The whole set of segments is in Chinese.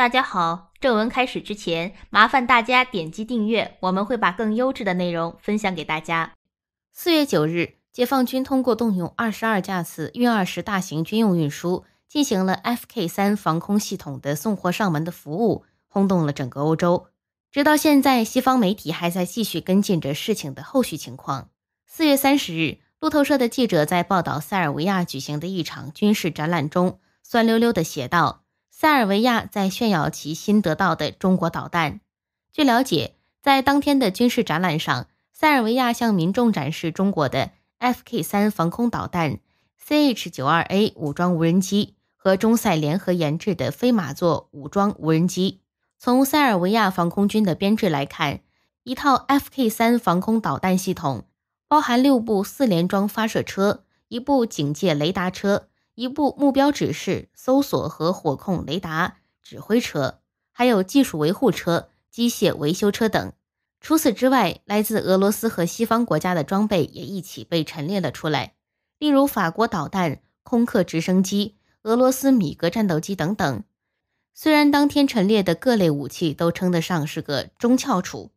大家好，正文开始之前，麻烦大家点击订阅，我们会把更优质的内容分享给大家。四月九日，解放军通过动用二十二架次运二十大型军用运输，进行了 F K 三防空系统的送货上门的服务，轰动了整个欧洲。直到现在，西方媒体还在继续跟进着事情的后续情况。四月三十日，路透社的记者在报道塞尔维亚举行的一场军事展览中，酸溜溜地写道。塞尔维亚在炫耀其新得到的中国导弹。据了解，在当天的军事展览上，塞尔维亚向民众展示中国的 F K 三防空导弹、C H 九二 A 武装无人机和中塞联合研制的飞马座武装无人机。从塞尔维亚防空军的编制来看，一套 F K 三防空导弹系统包含六部四联装发射车、一部警戒雷达车。一部目标指示、搜索和火控雷达指挥车，还有技术维护车、机械维修车等。除此之外，来自俄罗斯和西方国家的装备也一起被陈列了出来，例如法国导弹、空客直升机、俄罗斯米格战斗机等等。虽然当天陈列的各类武器都称得上是个中翘楚，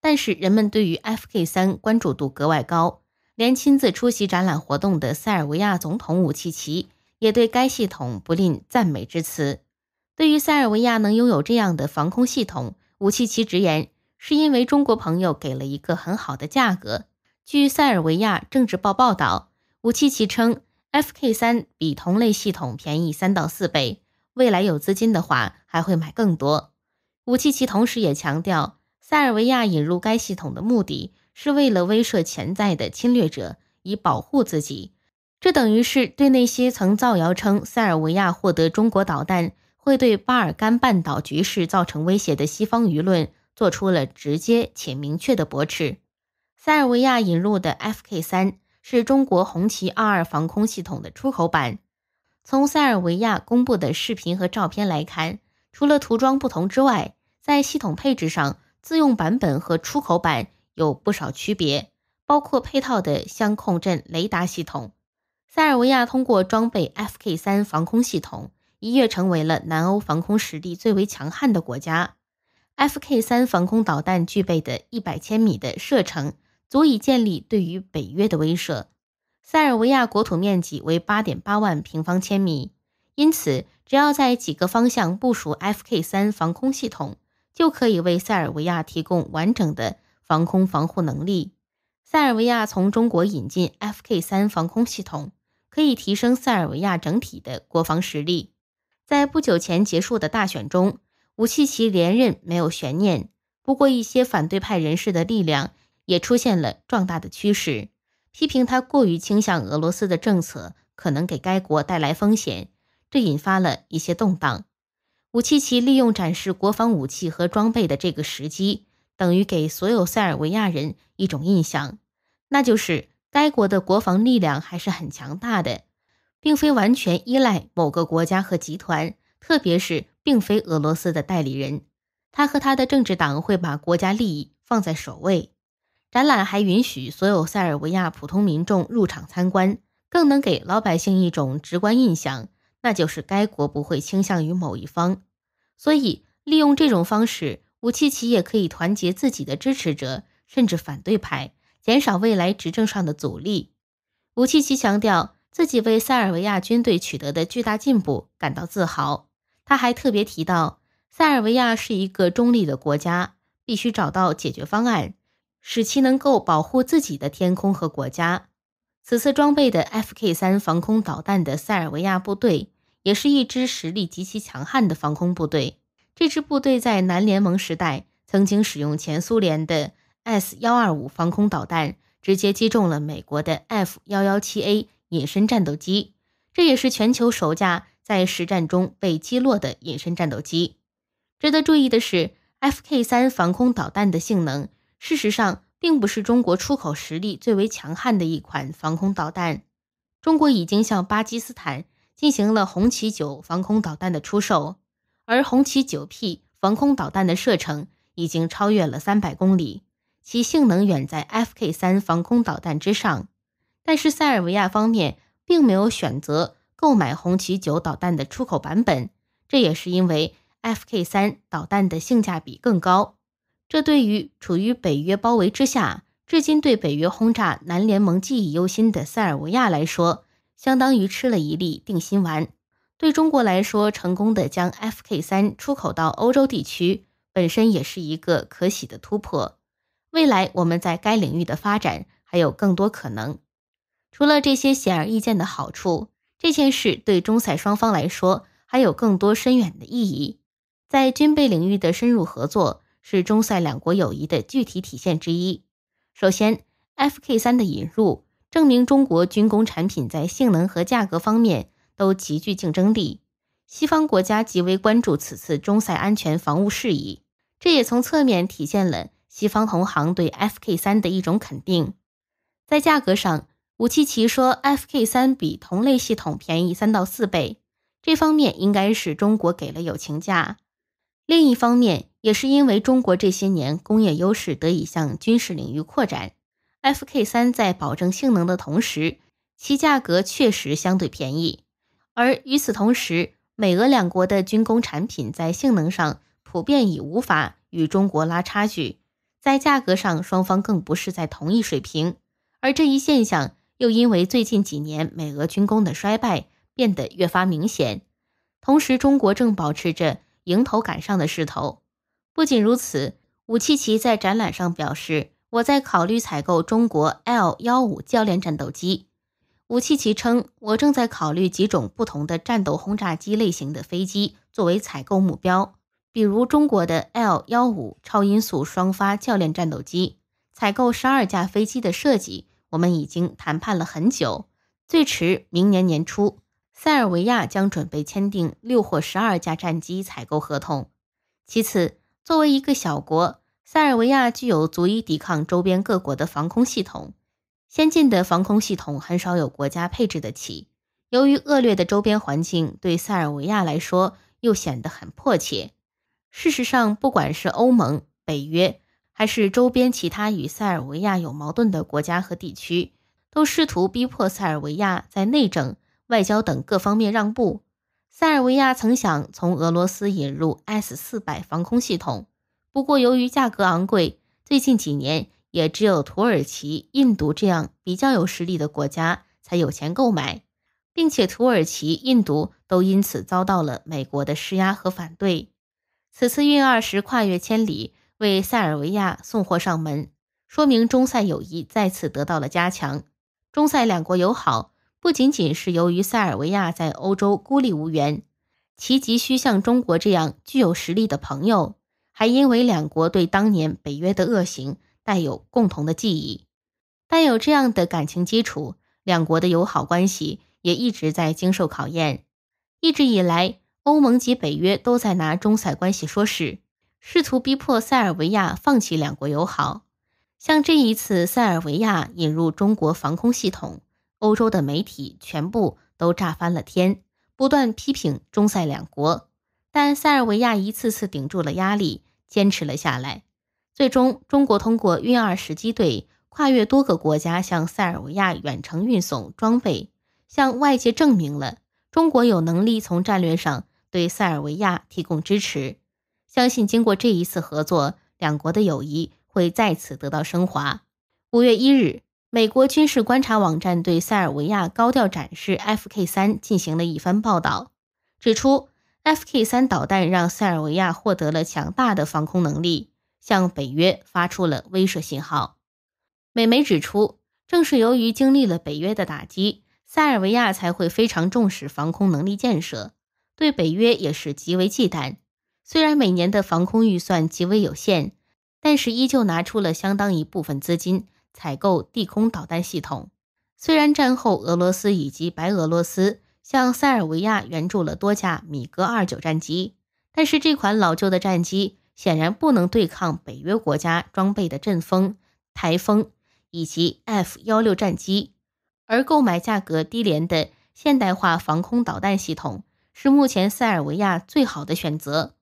但是人们对于 F K 三关注度格外高，连亲自出席展览活动的塞尔维亚总统武契奇。也对该系统不吝赞美之词。对于塞尔维亚能拥有这样的防空系统，武契奇直言，是因为中国朋友给了一个很好的价格。据塞尔维亚政治报报道，武契奇称，F K 三比同类系统便宜三到四倍。未来有资金的话，还会买更多。武契奇同时也强调，塞尔维亚引入该系统的目的，是为了威慑潜在的侵略者，以保护自己。这等于是对那些曾造谣称塞尔维亚获得中国导弹会对巴尔干半岛局势造成威胁的西方舆论做出了直接且明确的驳斥。塞尔维亚引入的 F K 三是中国红旗二二防空系统的出口版。从塞尔维亚公布的视频和照片来看，除了涂装不同之外，在系统配置上，自用版本和出口版有不少区别，包括配套的相控阵雷达系统。塞尔维亚通过装备 FK 三防空系统，一跃成为了南欧防空实力最为强悍的国家。FK 三防空导弹具备的一百千米的射程，足以建立对于北约的威慑。塞尔维亚国土面积为八点八万平方千米，因此只要在几个方向部署 FK 三防空系统，就可以为塞尔维亚提供完整的防空防护能力。塞尔维亚从中国引进 FK 三防空系统。可以提升塞尔维亚整体的国防实力。在不久前结束的大选中，武契奇连任没有悬念。不过，一些反对派人士的力量也出现了壮大的趋势，批评他过于倾向俄罗斯的政策可能给该国带来风险，这引发了一些动荡。武契奇利用展示国防武器和装备的这个时机，等于给所有塞尔维亚人一种印象，那就是。该国的国防力量还是很强大的，并非完全依赖某个国家和集团，特别是并非俄罗斯的代理人。他和他的政治党会把国家利益放在首位。展览还允许所有塞尔维亚普通民众入场参观，更能给老百姓一种直观印象，那就是该国不会倾向于某一方。所以，利用这种方式，武契奇也可以团结自己的支持者，甚至反对派。减少未来执政上的阻力。武契奇强调，自己为塞尔维亚军队取得的巨大进步感到自豪。他还特别提到，塞尔维亚是一个中立的国家，必须找到解决方案，使其能够保护自己的天空和国家。此次装备的 F.K 三防空导弹的塞尔维亚部队，也是一支实力极其强悍的防空部队。这支部队在南联盟时代曾经使用前苏联的。S- 幺二五防空导弹直接击中了美国的 F- 幺幺七 A 隐身战斗机，这也是全球首架在实战中被击落的隐身战斗机。值得注意的是，F-K 三防空导弹的性能事实上并不是中国出口实力最为强悍的一款防空导弹。中国已经向巴基斯坦进行了红旗九防空导弹的出售，而红旗九 P 防空导弹的射程已经超越了三百公里。其性能远在 FK3 防空导弹之上，但是塞尔维亚方面并没有选择购买红旗九导弹的出口版本，这也是因为 FK3 导弹的性价比更高。这对于处于北约包围之下，至今对北约轰炸南联盟记忆犹新的塞尔维亚来说，相当于吃了一粒定心丸。对中国来说，成功的将 FK3 出口到欧洲地区，本身也是一个可喜的突破。未来我们在该领域的发展还有更多可能。除了这些显而易见的好处，这件事对中塞双方来说还有更多深远的意义。在军备领域的深入合作是中塞两国友谊的具体体现之一。首先，F K 三的引入证明中国军工产品在性能和价格方面都极具竞争力。西方国家极为关注此次中塞安全防务事宜，这也从侧面体现了。西方同行对 F K 三的一种肯定，在价格上，武契奇说 F K 三比同类系统便宜三到四倍，这方面应该是中国给了友情价。另一方面，也是因为中国这些年工业优势得以向军事领域扩展，F K 三在保证性能的同时，其价格确实相对便宜。而与此同时，美俄两国的军工产品在性能上普遍已无法与中国拉差距。在价格上，双方更不是在同一水平，而这一现象又因为最近几年美俄军工的衰败变得越发明显。同时，中国正保持着迎头赶上的势头。不仅如此，武契奇在展览上表示：“我在考虑采购中国 L 幺五教练战斗机。”武契奇称：“我正在考虑几种不同的战斗轰炸机类型的飞机作为采购目标。”比如中国的 L 幺五超音速双发教练战斗机，采购十二架飞机的设计，我们已经谈判了很久。最迟明年年初，塞尔维亚将准备签订六或十二架战机采购合同。其次，作为一个小国，塞尔维亚具有足以抵抗周边各国的防空系统。先进的防空系统很少有国家配置得起。由于恶劣的周边环境，对塞尔维亚来说又显得很迫切。事实上，不管是欧盟、北约，还是周边其他与塞尔维亚有矛盾的国家和地区，都试图逼迫塞尔维亚在内政、外交等各方面让步。塞尔维亚曾想从俄罗斯引入 S 四百防空系统，不过由于价格昂贵，最近几年也只有土耳其、印度这样比较有实力的国家才有钱购买，并且土耳其、印度都因此遭到了美国的施压和反对。此次运二十跨越千里为塞尔维亚送货上门，说明中塞友谊再次得到了加强。中塞两国友好不仅仅是由于塞尔维亚在欧洲孤立无援，其急需像中国这样具有实力的朋友，还因为两国对当年北约的恶行带有共同的记忆。但有这样的感情基础，两国的友好关系也一直在经受考验，一直以来。欧盟及北约都在拿中塞关系说事，试图逼迫塞尔维亚放弃两国友好。像这一次，塞尔维亚引入中国防空系统，欧洲的媒体全部都炸翻了天，不断批评中塞两国。但塞尔维亚一次次顶住了压力，坚持了下来。最终，中国通过运二十机队跨越多个国家，向塞尔维亚远程运送装备，向外界证明了中国有能力从战略上。对塞尔维亚提供支持，相信经过这一次合作，两国的友谊会再次得到升华。五月一日，美国军事观察网站对塞尔维亚高调展示 F K 三进行了一番报道，指出 F K 三导弹让塞尔维亚获得了强大的防空能力，向北约发出了威慑信号。美媒指出，正是由于经历了北约的打击，塞尔维亚才会非常重视防空能力建设。对北约也是极为忌惮。虽然每年的防空预算极为有限，但是依旧拿出了相当一部分资金采购地空导弹系统。虽然战后俄罗斯以及白俄罗斯向塞尔维亚援助了多架米格二九战机，但是这款老旧的战机显然不能对抗北约国家装备的阵风、台风以及 F 幺六战机，而购买价格低廉的现代化防空导弹系统。是目前塞尔维亚最好的选择。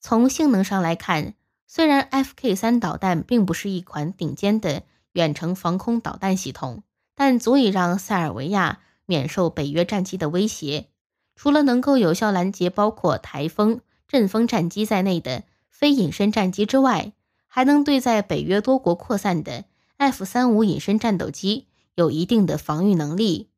从性能上来看，虽然 FK3 导弹并不是一款顶尖的远程防空导弹系统，但足以让塞尔维亚免受北约战机的威胁。除了能够有效拦截包括台风、阵风战机在内的非隐身战机之外，还能对在北约多国扩散的 F35 隐身战斗机有一定的防御能力。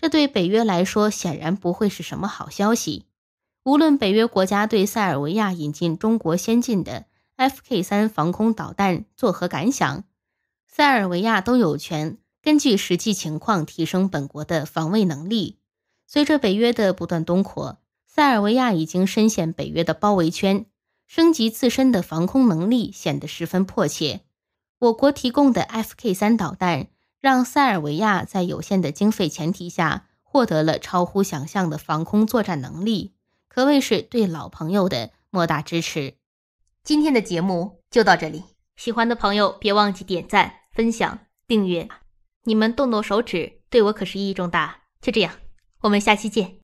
这对北约来说显然不会是什么好消息。无论北约国家对塞尔维亚引进中国先进的 FK3 防空导弹作何感想，塞尔维亚都有权根据实际情况提升本国的防卫能力。随着北约的不断东扩，塞尔维亚已经深陷北约的包围圈，升级自身的防空能力显得十分迫切。我国提供的 FK3 导弹。让塞尔维亚在有限的经费前提下获得了超乎想象的防空作战能力，可谓是对老朋友的莫大支持。今天的节目就到这里，喜欢的朋友别忘记点赞、分享、订阅，你们动动手指对我可是意义重大。就这样，我们下期见。